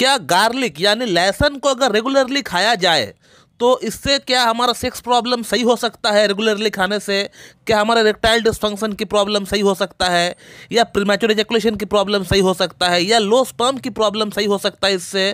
क्या गार्लिक यानी लहसुन को अगर रेगुलरली खाया जाए तो इससे क्या हमारा सेक्स प्रॉब्लम सही हो सकता है रेगुलरली खाने से क्या हमारा रेक्टाइल डिस्फंक्शन की प्रॉब्लम सही हो सकता है या प्रीमेच्योर एजेकुलेशन की प्रॉब्लम सही हो सकता है या लो स्पर्म की प्रॉब्लम सही हो सकता है इससे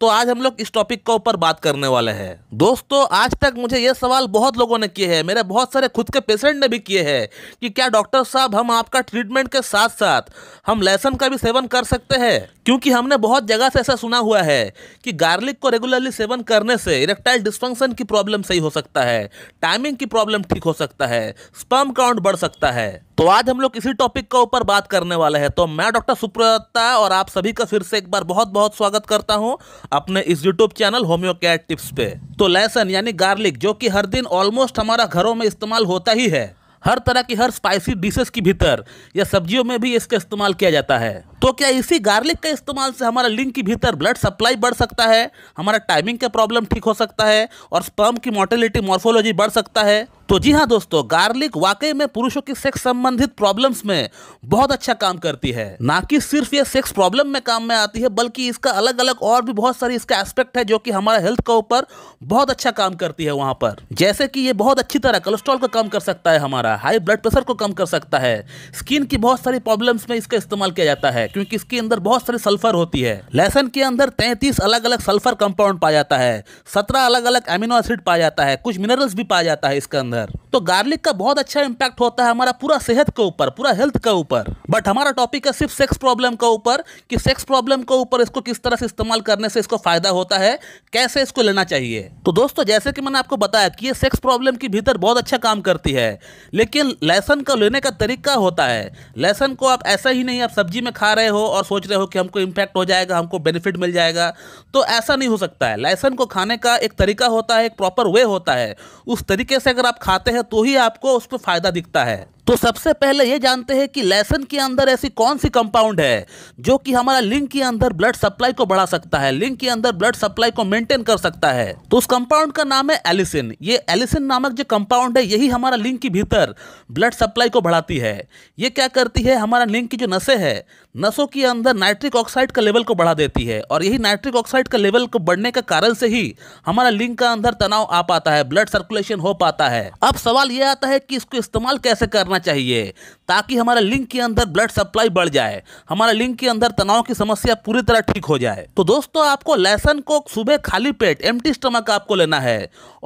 तो आज हम लोग इस टॉपिक के ऊपर बात करने वाले हैं दोस्तों आज तक मुझे ये सवाल बहुत लोगों ने किए हैं मेरे बहुत सारे खुद के पेशेंट ने भी किए हैं कि क्या डॉक्टर साहब हम आपका ट्रीटमेंट के साथ साथ हम लहसुन का भी सेवन कर सकते हैं क्योंकि हमने बहुत जगह से ऐसा सुना हुआ है कि गार्लिक को रेगुलरली सेवन करने से इरेक्टाइल डिस्फंक्शन फंक्शन की प्रॉब्लम सही हो सकता है टाइमिंग की प्रॉब्लम ठीक हो सकता है स्पर्म काउंट बढ़ सकता है तो आज हम लोग इसी टॉपिक के ऊपर बात करने वाले हैं तो मैं डॉक्टर सुप्रदत्ता और आप सभी का फिर से एक बार बहुत बहुत स्वागत करता हूं अपने इस यूट्यूब चैनल होम्यो टिप्स पे तो लहसन यानी गार्लिक जो कि हर दिन ऑलमोस्ट हमारा घरों में इस्तेमाल होता ही है हर तरह की हर स्पाइसी डिशेस के भीतर या सब्जियों में भी इसका इस्तेमाल किया जाता है तो क्या इसी गार्लिक के इस्तेमाल से हमारा लिंग के भीतर ब्लड सप्लाई बढ़ सकता है हमारा टाइमिंग का प्रॉब्लम ठीक हो सकता है और स्पर्म की मोर्टेलिटी मॉर्फोलॉजी बढ़ सकता है तो जी हाँ दोस्तों गार्लिक वाकई में पुरुषों की सेक्स संबंधित प्रॉब्लम्स में बहुत अच्छा काम करती है ना कि सिर्फ ये सेक्स प्रॉब्लम में काम में आती है बल्कि इसका अलग अलग और भी बहुत सारी इसका एस्पेक्ट है जो कि हमारा हेल्थ के ऊपर बहुत अच्छा काम करती है वहाँ पर जैसे कि ये बहुत अच्छी तरह कोलेस्ट्रॉल को कम कर सकता है हमारा हाई ब्लड प्रेशर को कम कर सकता है स्किन की बहुत सारी प्रॉब्लम्स में इसका इस्तेमाल किया जाता है क्योंकि इसके अंदर बहुत सारी सल्फर होती है लहसन के अंदर तैंतीस अलग अलग सल्फर कंपाउंड पाया जाता है सत्रह अलग अलग एमिनो एसिड पाया जाता है कुछ मिनरल्स भी पाया जाता है इसके अंदर तो गार्लिक का बहुत अच्छा इम्पैक्ट होता है हमारा पूरा सेहत के ऊपर पूरा हेल्थ के ऊपर बट हमारा टॉपिक है सिर्फ सेक्स प्रॉब्लम के ऊपर कि सेक्स प्रॉब्लम के ऊपर इसको किस तरह से इस्तेमाल करने से इसको फायदा होता है कैसे इसको लेना चाहिए तो दोस्तों जैसे कि मैंने आपको बताया कि ये सेक्स प्रॉब्लम के भीतर बहुत अच्छा काम करती है लेकिन लहसन का लेने का तरीका होता है लहसन को आप ऐसा ही नहीं आप सब्जी में खा रहे हो और सोच रहे हो कि हमको इम्पैक्ट हो जाएगा हमको बेनिफिट मिल जाएगा तो ऐसा नहीं हो सकता है लहसन को खाने का एक तरीका होता है एक प्रॉपर वे होता है उस तरीके से अगर आप खाते हैं तो ही आपको उस पर फ़ायदा दिखता है तो सबसे पहले ये जानते हैं कि लहसन के अंदर ऐसी कौन सी कंपाउंड है जो कि हमारा लिंग के अंदर ब्लड सप्लाई को बढ़ा सकता है लिंग के अंदर ब्लड सप्लाई को मेंटेन कर सकता है तो उस कंपाउंड का नाम है एलिसिन ये एलिसिन नामक जो कंपाउंड है यही हमारा लिंग के भीतर ब्लड सप्लाई को बढ़ाती है ये क्या करती है हमारा लिंग की जो नशे है नसों के अंदर नाइट्रिक ऑक्साइड का लेवल को बढ़ा देती है और यही नाइट्रिक ऑक्साइड का लेवल को बढ़ने का कारण से ही हमारा लिंग का अंदर तनाव आ पाता है ब्लड सर्कुलेशन हो पाता है अब सवाल यह आता है कि इसको इस्तेमाल कैसे करना करना चाहिए ताकि हमारे लिंग के अंदर ब्लड सप्लाई बढ़ जाए हमारे लिंग के अंदर तनाव की समस्या पूरी तरह ठीक हो जाए तो दोस्तों आपको लहसन को सुबह खाली पेट एम्प्टी स्टमक आपको लेना है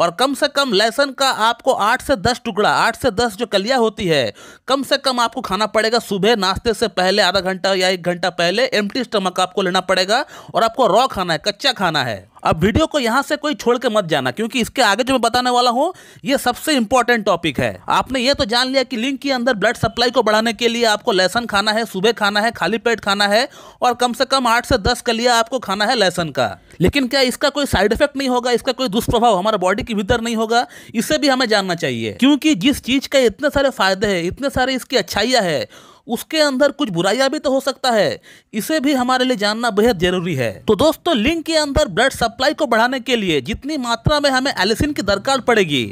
और कम से कम लहसन का आपको आठ से दस टुकड़ा आठ से दस जो कलिया होती है कम से कम आपको खाना पड़ेगा सुबह नाश्ते से पहले आधा घंटा या एक घंटा पहले एम्प्टी स्टमक आपको लेना पड़ेगा और आपको रॉ खाना है कच्चा खाना है अब वीडियो को यहाँ से कोई छोड़ के मत जाना क्योंकि इसके आगे जो मैं बताने वाला हूँ ये सबसे इंपॉर्टेंट टॉपिक है आपने ये तो जान लिया कि लिंक के अंदर ब्लड सप्लाई को बढ़ाने के लिए आपको लहसन खाना है सुबह खाना है खाली पेट खाना है और कम से कम आठ से दस कलिया आपको खाना है लहसन का लेकिन क्या इसका कोई साइड इफेक्ट नहीं होगा इसका कोई दुष्प्रभाव हमारे बॉडी के भीतर नहीं होगा इसे भी हमें जानना चाहिए क्योंकि जिस चीज का इतने सारे फायदे हैं इतने सारे इसकी अच्छाइयाँ है उसके अंदर कुछ बुराइयां भी तो हो सकता है इसे भी हमारे लिए जानना बेहद जरूरी है तो दोस्तों लिंग के अंदर ब्लड सप्लाई को बढ़ाने के लिए जितनी मात्रा में हमें एलिसिन की दरकार पड़ेगी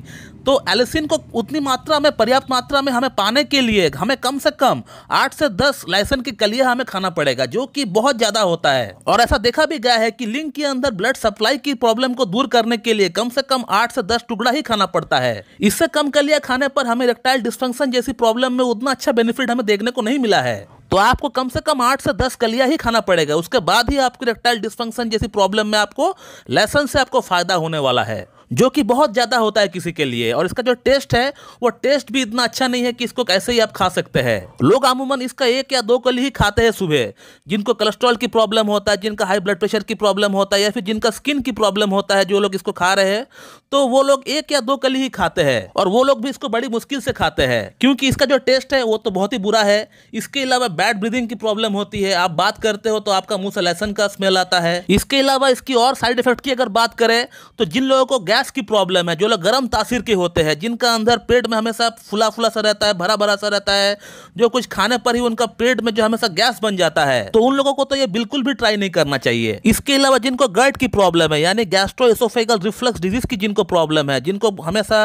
तो एलिसिन को उतनी मात्रा में पर्याप्त मात्रा में हमें पाने के लिए हमें कम से कम आठ से दस लाइसन की कलिया हमें खाना पड़ेगा जो कि बहुत ज़्यादा होता है और ऐसा देखा भी गया है कि लिंग के अंदर ब्लड सप्लाई की प्रॉब्लम को दूर करने के लिए कम से कम आठ से दस टुकड़ा ही खाना पड़ता है इससे कम कलिया खाने पर हमें रेक्टाइल डिस्फंक्शन जैसी प्रॉब्लम में उतना अच्छा बेनिफिट हमें देखने को नहीं मिला है तो आपको कम से कम आठ से दस कलिया ही खाना पड़ेगा उसके बाद ही आपकी रेक्टाइल डिस्फंक्शन जैसी प्रॉब्लम में आपको लेसन से आपको फायदा होने वाला है जो कि बहुत ज़्यादा होता है किसी के लिए और इसका जो टेस्ट है वो टेस्ट भी इतना अच्छा नहीं है कि इसको कैसे ही आप खा सकते हैं लोग अमूमन इसका एक या दो कली ही खाते हैं सुबह जिनको कोलेस्ट्रॉल की प्रॉब्लम होता है जिनका हाई ब्लड प्रेशर की प्रॉब्लम होता है या फिर जिनका स्किन की प्रॉब्लम होता है जो लोग इसको खा रहे हैं तो वो लोग एक या दो कली ही खाते हैं और वो लोग भी इसको बड़ी मुश्किल से खाते हैं क्योंकि इसका जो टेस्ट है वो तो बहुत ही बुरा है इसके अलावा बैड ब्रीदिंग की प्रॉब्लम होती है आप बात करते हो तो आपका मुंह से लहसन का स्मेल आता है इसके अलावा इसकी और साइड इफेक्ट की अगर बात करें तो जिन लोगों को गैस गैस की प्रॉब्लम है जो लोग गर्म तासीर के होते हैं जिनका अंदर पेट में हमेशा फुला फुला सा रहता है भरा भरा सा रहता है जो कुछ खाने पर ही उनका पेट में जो हमेशा गैस बन जाता है तो उन लोगों को तो ये बिल्कुल भी ट्राई नहीं करना चाहिए इसके अलावा जिनको गर्ट की प्रॉब्लम है यानी गैस्ट्रो एसोफेगल रिफ्लक्स डिजीज की जिनको प्रॉब्लम है जिनको हमेशा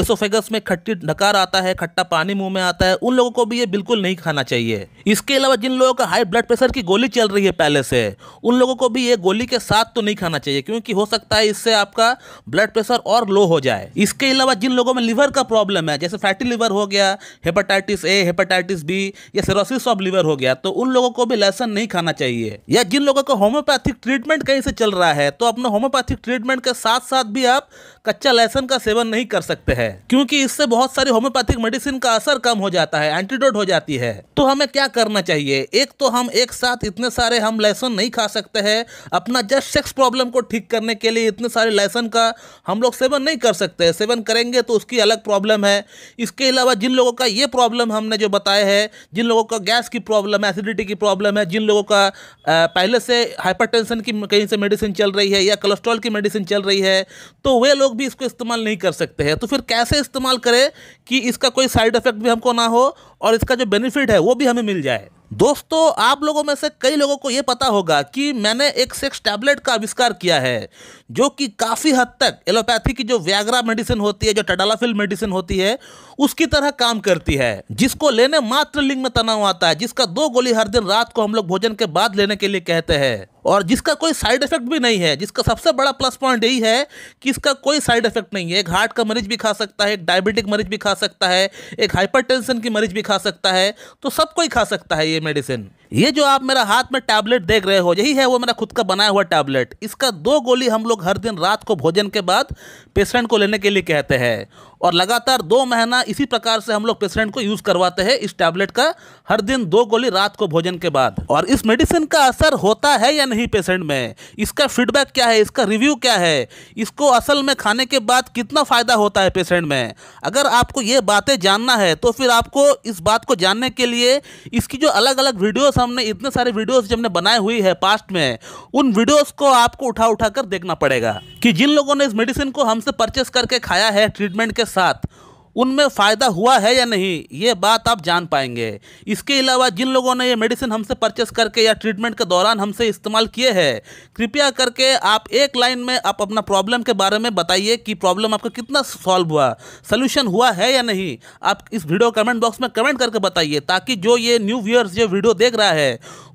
एसोफेगस में खट्टी नकार आता है खट्टा पानी मुंह में आता है उन लोगों को भी ये बिल्कुल नहीं खाना चाहिए इसके अलावा जिन लोगों का हाई ब्लड प्रेशर की गोली चल रही है पहले से उन लोगों को भी ये गोली के साथ तो नहीं खाना चाहिए क्योंकि हो सकता है इससे आपका ब्लड ब्लड प्रेशर और लो हो जाए इसके अलावा जिन लोगों में लिवर का प्रॉब्लम है जैसे फैटी लिवर हो गया हेपेटाइटिस ए हेपेटाइटिस बी या सेरोसिस ऑफ लिवर हो गया तो उन लोगों को भी लहसन नहीं खाना चाहिए या जिन लोगों को होम्योपैथिक ट्रीटमेंट कहीं से चल रहा है तो अपने होम्योपैथिक ट्रीटमेंट के साथ साथ भी आप कच्चा लहसन का सेवन नहीं कर सकते हैं क्योंकि इससे बहुत सारी होम्योपैथिक मेडिसिन का असर कम हो जाता है एंटीडोट हो जाती है तो हमें क्या करना चाहिए एक तो हम एक साथ इतने सारे हम लहसुन नहीं खा सकते हैं अपना जस्ट सेक्स प्रॉब्लम को ठीक करने के लिए इतने सारे लहसुन का हम लोग सेवन नहीं कर सकते सेवन करेंगे तो उसकी अलग प्रॉब्लम है इसके अलावा जिन लोगों का ये प्रॉब्लम हमने जो बताया है जिन लोगों का गैस की प्रॉब्लम है एसिडिटी की प्रॉब्लम है जिन लोगों का पहले से हाइपरटेंशन की कहीं से मेडिसिन चल रही है या कोलेस्ट्रॉल की मेडिसिन चल रही है तो वे लोग भी इसको इस्तेमाल नहीं कर सकते हैं तो फिर कैसे इस्तेमाल करें कि इसका कोई साइड इफेक्ट भी हमको ना हो और इसका जो बेनिफिट है वो भी हमें मिल जाए दोस्तों आप लोगों में से कई लोगों को ये पता होगा कि मैंने एक सेक्स टैबलेट का आविष्कार किया है जो कि काफ़ी हद तक एलोपैथी की जो व्याग्रा मेडिसिन होती है जो टडालाफिल मेडिसिन होती है उसकी तरह काम करती है जिसको लेने मात्र लिंग में तनाव आता है जिसका दो गोली हर दिन रात को हम लोग भोजन के बाद लेने के लिए कहते हैं और जिसका कोई साइड इफेक्ट भी नहीं है जिसका सबसे बड़ा प्लस पॉइंट यही है कि इसका कोई साइड इफेक्ट नहीं है एक हार्ट का मरीज भी खा सकता है एक डायबिटिक मरीज भी खा सकता है एक हाइपरटेंशन की मरीज भी खा सकता है तो सब कोई खा सकता है ये मेडिसिन ये जो आप मेरा हाथ में टैबलेट देख रहे हो यही है वो मेरा खुद का बनाया हुआ टैबलेट इसका दो गोली हम लोग हर दिन रात को भोजन के बाद पेशेंट को लेने के लिए कहते हैं और लगातार दो महीना इसी प्रकार से हम लोग पेशेंट को यूज़ करवाते हैं इस टैबलेट का हर दिन दो गोली रात को भोजन के बाद और इस मेडिसिन का असर होता है या नहीं पेशेंट में इसका फीडबैक क्या है इसका रिव्यू क्या है इसको असल में खाने के बाद कितना फ़ायदा होता है पेशेंट में अगर आपको ये बातें जानना है तो फिर आपको इस बात को जानने के लिए इसकी जो अलग अलग वीडियोस हमने इतने सारे वीडियोस जो हमने बनाए हुई है पास्ट में उन वीडियोस को आपको उठा उठा कर देखना पड़ेगा कि जिन लोगों ने इस मेडिसिन को हमसे परचेस करके खाया है ट्रीटमेंट के साथ उनमें फ़ायदा हुआ है या नहीं ये बात आप जान पाएंगे इसके अलावा जिन लोगों ने ये मेडिसिन हमसे परचेस करके या ट्रीटमेंट के दौरान हमसे इस्तेमाल किए हैं कृपया करके आप एक लाइन में आप अपना प्रॉब्लम के बारे में बताइए कि प्रॉब्लम आपका कितना सॉल्व हुआ सोल्यूशन हुआ है या नहीं आप इस वीडियो कमेंट बॉक्स में कमेंट करके बताइए ताकि जो ये न्यू व्यूअर्स जो वीडियो देख रहा है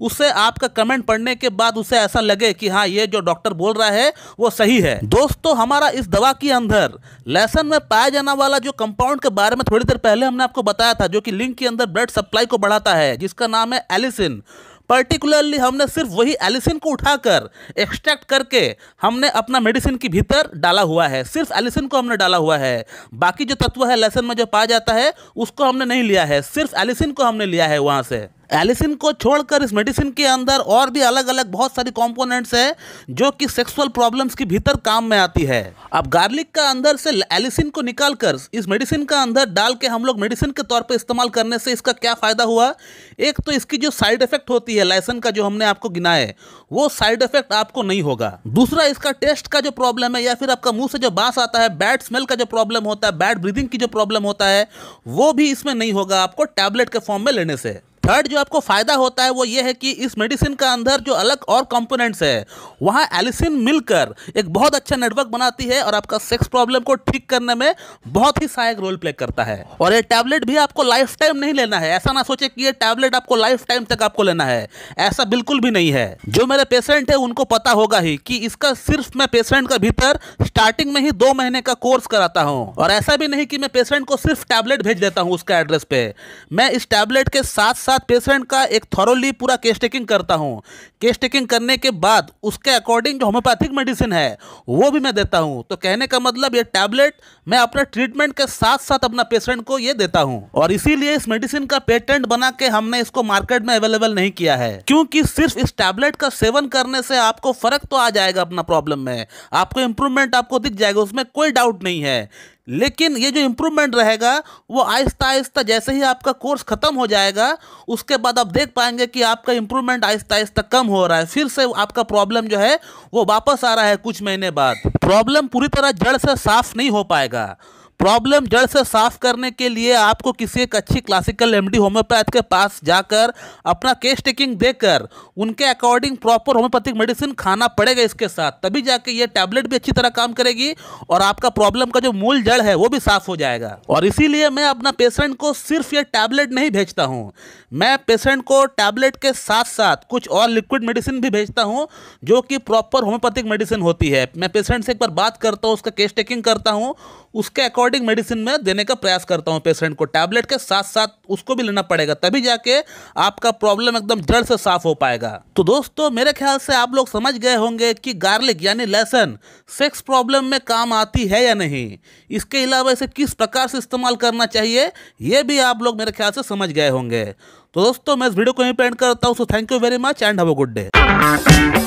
उससे आपका कमेंट पढ़ने के बाद उसे ऐसा लगे कि हाँ ये जो डॉक्टर बोल रहा है वो सही है दोस्तों हमारा इस दवा के अंदर लेसन में पाया जाना वाला जो कंपाउंड कंपाउंड के बारे में थोड़ी देर पहले हमने आपको बताया था जो कि लिंग के अंदर ब्लड सप्लाई को बढ़ाता है जिसका नाम है एलिसिन पर्टिकुलरली हमने सिर्फ वही एलिसिन को उठाकर एक्सट्रैक्ट करके हमने अपना मेडिसिन के भीतर डाला हुआ है सिर्फ एलिसिन को हमने डाला हुआ है बाकी जो तत्व है लेसन में जो पाया जाता है उसको हमने नहीं लिया है सिर्फ एलिसिन को हमने लिया है वहाँ से एलिसिन को छोड़कर इस मेडिसिन के अंदर और भी अलग अलग बहुत सारी कंपोनेंट्स है जो कि सेक्सुअल प्रॉब्लम्स के भीतर काम में आती है अब गार्लिक का अंदर से एलिसिन को निकालकर इस मेडिसिन का अंदर डाल के हम लोग मेडिसिन के तौर पर इस्तेमाल करने से इसका क्या फ़ायदा हुआ एक तो इसकी जो साइड इफेक्ट होती है लाइसन का जो हमने आपको गिना है वो साइड इफेक्ट आपको नहीं होगा दूसरा इसका टेस्ट का जो प्रॉब्लम है या फिर आपका मुंह से जो बांस आता है बैड स्मेल का जो प्रॉब्लम होता है बैड ब्रीदिंग की जो प्रॉब्लम होता है वो भी इसमें नहीं होगा आपको टैबलेट के फॉर्म में लेने से थर्ड जो आपको फ़ायदा होता है वो ये है कि इस मेडिसिन का अंदर जो अलग और कंपोनेंट्स है वहाँ एलिसिन मिलकर एक बहुत अच्छा नेटवर्क बनाती है और आपका सेक्स प्रॉब्लम को ठीक करने में बहुत ही सहायक रोल प्ले करता है और ये टैबलेट भी आपको लाइफ टाइम नहीं लेना है ऐसा ना सोचे कि ये टैबलेट आपको लाइफ टाइम तक आपको लेना है ऐसा बिल्कुल भी नहीं है जो मेरे पेशेंट है उनको पता होगा ही कि इसका सिर्फ मैं पेशेंट का भीतर स्टार्टिंग में ही दो महीने का कोर्स कराता हूँ और ऐसा भी नहीं कि मैं पेशेंट को सिर्फ टैबलेट भेज देता हूँ उसका एड्रेस पे मैं इस टैबलेट के साथ साथ बाद पेशेंट का एक थॉरोली पूरा केस टेकिंग करता हूँ केस टेकिंग करने के बाद उसके अकॉर्डिंग जो होम्योपैथिक मेडिसिन है वो भी मैं देता हूँ तो कहने का मतलब ये टैबलेट मैं अपने ट्रीटमेंट के साथ साथ अपना पेशेंट को ये देता हूँ और इसीलिए इस मेडिसिन का पेटेंट बना के हमने इसको मार्केट में अवेलेबल नहीं किया है क्योंकि सिर्फ इस टैबलेट का सेवन करने से आपको फर्क तो आ जाएगा अपना प्रॉब्लम में आपको इंप्रूवमेंट आपको दिख जाएगा उसमें कोई डाउट नहीं है लेकिन ये जो इम्प्रूवमेंट रहेगा वो आहिस्ता आहिस्ता जैसे ही आपका कोर्स ख़त्म हो जाएगा उसके बाद आप देख पाएंगे कि आपका इम्प्रूवमेंट आहिस्ता आहिस्ता कम हो रहा है फिर से आपका प्रॉब्लम जो है वो वापस आ रहा है कुछ महीने बाद प्रॉब्लम पूरी तरह जड़ से साफ नहीं हो पाएगा प्रॉब्लम जड़ से साफ करने के लिए आपको किसी एक अच्छी क्लासिकल एमडी होम्योपैथ के पास जाकर अपना केस टेकिंग देकर उनके अकॉर्डिंग प्रॉपर होम्योपैथिक मेडिसिन खाना पड़ेगा इसके साथ तभी जाके ये टैबलेट भी अच्छी तरह काम करेगी और आपका प्रॉब्लम का जो मूल जड़ है वो भी साफ हो जाएगा और इसीलिए मैं अपना पेशेंट को सिर्फ ये टैबलेट नहीं भेजता हूँ मैं पेशेंट को टैबलेट के साथ साथ कुछ और लिक्विड मेडिसिन भी भेजता हूँ जो कि प्रॉपर होम्योपैथिक मेडिसिन होती है मैं पेशेंट से एक बार बात करता हूँ उसका केस टेकिंग करता हूँ उसके अकॉर्डिंग मेडिसिन में देने का प्रयास करता हूँ पेशेंट को टैबलेट के साथ साथ उसको भी लेना पड़ेगा तभी जाके आपका प्रॉब्लम एकदम जड़ से साफ हो पाएगा तो दोस्तों मेरे ख्याल से आप लोग समझ गए होंगे कि गार्लिक यानी लहसन सेक्स प्रॉब्लम में काम आती है या नहीं इसके अलावा इसे किस प्रकार से इस्तेमाल करना चाहिए ये भी आप लोग मेरे ख्याल से समझ गए होंगे तो दोस्तों मैं इस वीडियो को यहीं पेंट करता हूँ so thank you very much and have a good day